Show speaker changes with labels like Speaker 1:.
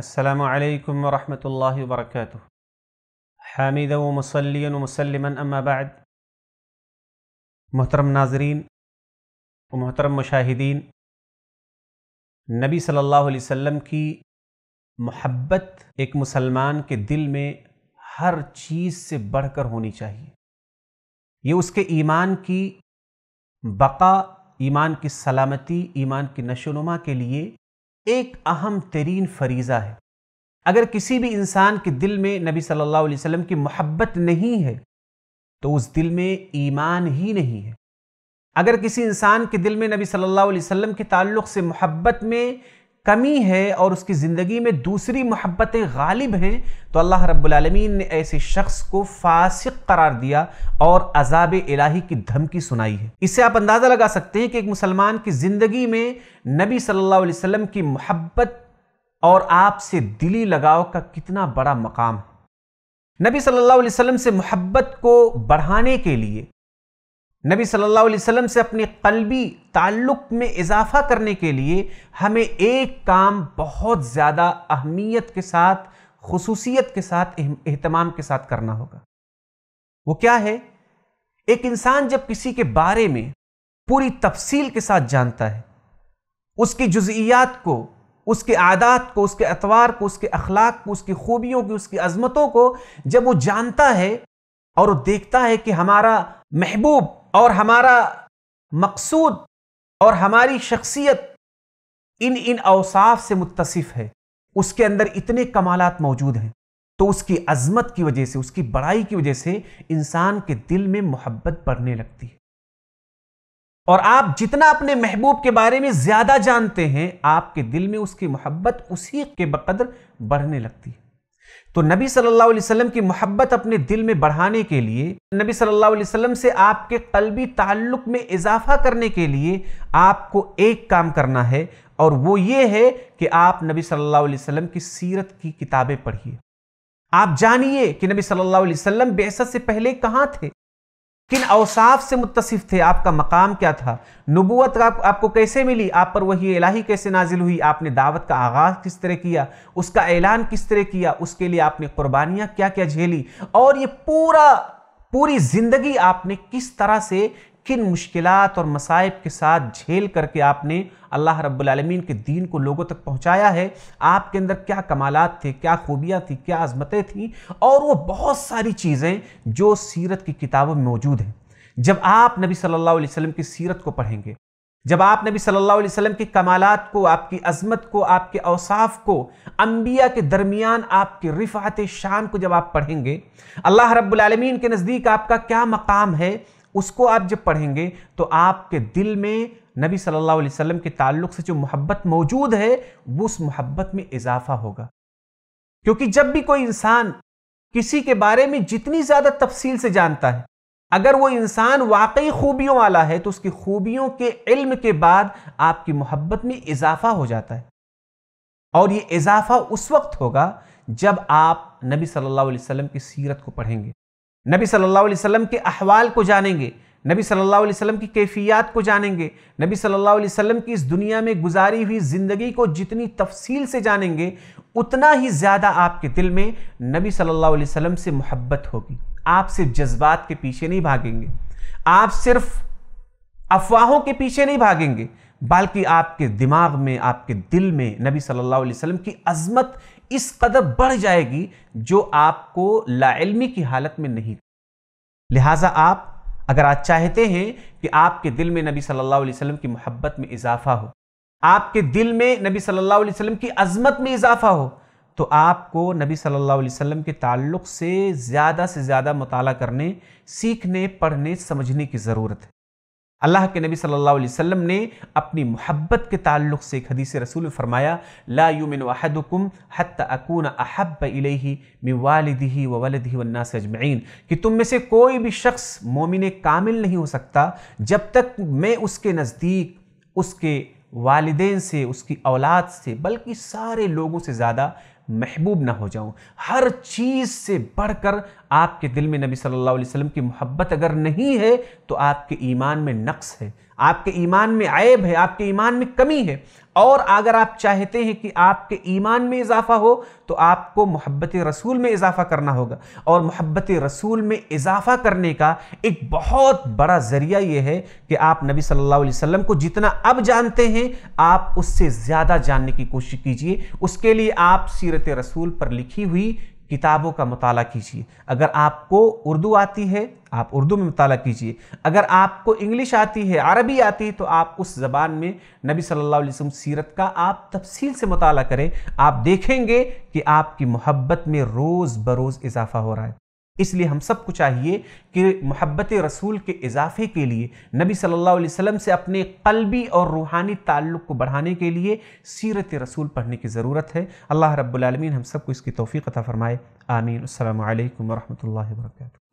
Speaker 1: अस्सलाम वालेकुम रहमतुल्लाहि व बरकातुहू हामिद व मुसलिन मुसलमन अम्माबाद मोहतरम नाजरीन व मोहतरम मुशाहिदीन नबी सल्लल्लाहु अलैहि वसल्लम की मोहब्बत एक मुसलमान के दिल में हर चीज़ से बढ़कर होनी चाहिए ये उसके ईमान की बका ईमान की सलामती ईमान की नशोनुमा के लिए एक अहम तरीन फरीज़ा है अगर किसी भी इंसान के दिल में नबी सल्लल्लाहु अलैहि वसल्लम की मोहब्बत नहीं है तो उस दिल में ईमान ही नहीं है अगर किसी इंसान के दिल में नबी सल्लल्लाहु अलैहि वसल्लम के ताल्लुक़ से मोहब्बत में कमी है और उसकी ज़िंदगी में दूसरी मोहब्बतें गालिब हैं तो अल्लाह रब्बुलमीन ने ऐसे शख्स को फासिक करार दिया और अजाब इलाही की धमकी सुनाई है इससे आप अंदाज़ा लगा सकते हैं कि एक मुसलमान की ज़िंदगी में नबी सल्लल्लाहु अलैहि वसल्लम की मोहब्बत और आपसे दिली लगाव का कितना बड़ा मकाम है नबी सल्ला वसम से मोहब्बत को बढ़ाने के लिए नबी सल्लल्लाहु अलैहि वसल्लम से अपने कल्बी ताल्लुक में इजाफा करने के लिए हमें एक काम बहुत ज़्यादा अहमियत के साथ खसूसियत के साथ अहतमाम के साथ करना होगा वो क्या है एक इंसान जब किसी के बारे में पूरी तफसील के साथ जानता है उसकी जुजियात को उसके आदात को उसके अतवार को उसके अखलाक को उसकी खूबियों की उसकी अजमतों को जब वो जानता है और वो देखता है कि हमारा महबूब और हमारा मकसूद और हमारी शख्सियत इन इन अवसाफ से मुतसिफ़ है उसके अंदर इतने कमालत मौजूद हैं तो उसकी अजमत की वजह से उसकी बड़ाई की वजह से इंसान के दिल में मोहब्बत बढ़ने लगती है और आप जितना अपने महबूब के बारे में ज़्यादा जानते हैं आपके दिल में उसकी मोहब्बत उसी के बकदर बढ़ने लगती है तो नबी सल्लल्लाहु अलैहि वसल्लम की मोहब्बत अपने दिल में बढ़ाने के लिए नबी सल्लल्लाहु अलैहि वसल्लम से आपके कलबी ताल्लुक में इजाफा करने के लिए आपको एक काम करना है और वो ये है कि आप नबी सल्लल्लाहु अलैहि वसल्लम की सीरत की किताबें पढ़िए आप जानिए कि नबी सल्लल्लाहु अलैहि वसल्लम बेसत से पहले कहाँ थे किन अवसाफ से मुतसिफ थे आपका मकाम क्या था नबूत आप, आपको कैसे मिली आप पर वही इलाही कैसे नाजिल हुई आपने दावत का आगाज़ किस तरह किया उसका ऐलान किस तरह किया उसके लिए आपने कुर्बानियाँ क्या क्या झेली और ये पूरा पूरी ज़िंदगी आपने किस तरह से किन मुश्किल और मसाइब के साथ झेल करके आपने अल्लाह रब्बुलमीन के दीन को लोगों तक पहुँचाया है आपके अंदर क्या कमाल थे क्या खूबियाँ थी क्या आज़मतें थीं और वो बहुत सारी चीज़ें जो सीरत की किताबों में मौजूद हैं जब आप नबी सल्लल्लाहु अलैहि वसल्लम की सीरत को पढ़ेंगे जब आप नबी सल्लल्लाहु अलैहि वसल्लम की कमालत को आपकी अजमत को आपके अवसाफ को अम्बिया के दरमियान आपकी रिफात शान को जब आप पढ़ेंगे अल्लाह रब्बुलमीन के नज़दीक आपका क्या मकाम है उसको आप जब पढ़ेंगे तो आपके दिल में नबी सल्लल्लाहु अलैहि वसल्लम के ताल्लुक से जो मोहब्बत मौजूद है वो उस मोहब्बत में इजाफा होगा क्योंकि जब भी कोई इंसान किसी के बारे में जितनी ज़्यादा तफसील से जानता है अगर वो इंसान वाकई खूबियों वाला है तो उसकी खूबियों के इल्म के बाद आपकी मोहब्बत में इजाफा हो जाता है और ये इजाफा उस वक्त होगा जब आप नबी सल्लल्लाहु अलैहि वसल्लम की सीरत को पढ़ेंगे नबी सल्लल्लाहु अलैहि वसल्लम के अहवाल को जानेंगे नबी सल्लल्लाहु अलैहि वसल्लम की कैफियत को जानेंगे नबी सल्लल्लाहु अलैहि वसल्लम की इस दुनिया में गुजारी हुई ज़िंदगी को जितनी तफसील से जानेंगे उतना ही ज़्यादा आपके दिल में नबी सल्लल्लाहु अलैहि वसल्लम से मोहब्बत होगी आप सिर्फ जज्बात के पीछे नहीं भागेंगे आप सिर्फ अफवाहों के पीछे नहीं भागेंगे बल्कि आपके दिमाग में आपके दिल में नबी सल्लल्लाहु अलैहि वसल्लम की अजमत इस कदर बढ़ जाएगी जो आपको लाइलमी की हालत में नहीं लिहाजा आप अगर आप चाहते हैं कि आपके दिल में नबी सल्लल्लाहु अलैहि वसल्लम की मोहब्बत में इजाफा हो आपके दिल में नबी सल्लल्लाहु अलैहि वसल्लम की अजमत में इजाफा हो तो आपको नबी सल्लल्लाहु अलैहि वसल्लम के ताल्लुक से ज़्यादा से ज़्यादा मताल करने सीखने पढ़ने समझने की ज़रूरत है अल्लाह के नबी सल्लल्लाहु अलैहि वसल्लम ने अपनी मोहब्बत के ताल्लुक से एक हदीस रसूल फरमाया ला युमिन वाहदुकुम हत अकून अहब इलेही मिवालदी व वलदी वन्ना अजमईन कि तुम में से कोई भी शख्स मोमिन कामिल नहीं हो सकता जब तक मैं उसके नज़दीक उसके वालदे से उसकी औलाद से बल्कि सारे लोगों से ज़्यादा महबूब ना हो जाऊं हर चीज़ से बढ़कर आपके दिल में नबी सल्लल्लाहु अलैहि वसल्लम की मोहब्बत अगर नहीं है तो आपके ईमान में नक्स है आपके ईमान में ऐब है आपके ईमान में कमी है और अगर आप चाहते हैं कि आपके ईमान में इजाफा हो तो आपको मोहब्बत रसूल में इजाफा करना होगा और मोहब्बत रसूल में इजाफा करने का एक बहुत बड़ा ज़रिया यह है कि आप नबी सल्लल्लाहु अलैहि वसल्लम को जितना अब जानते हैं आप उससे ज़्यादा जानने की कोशिश कीजिए उसके लिए आप सीरत रसूल पर लिखी हुई किताबों का मताल कीजिए अगर आपको उर्दू आती है आप उर्दू में मताल कीजिए अगर आपको इंग्लिश आती है अरबी आती है तो आप उस ज़बान में नबी सल्लल्लाहु अलैहि वसल्लम सीरत का आप तफसील से मताल करें आप देखेंगे कि आपकी मोहब्बत में रोज़ बरोज़ इजाफा हो रहा है इसलिए हम सबको चाहिए कि मोहब्बत रसूल के इजाफे के लिए नबी सल्लल्लाहु अलैहि वसल्लम से अपने कलबी और रूहानी ताल्लुक़ को बढ़ाने के लिए सीरत रसूल पढ़ने की ज़रूरत है अल्लाह रब्बुल रबालमीन हम सबको इसकी तौफीक अता फ़रमाए आमीन अल्लाम वरहमल वर्का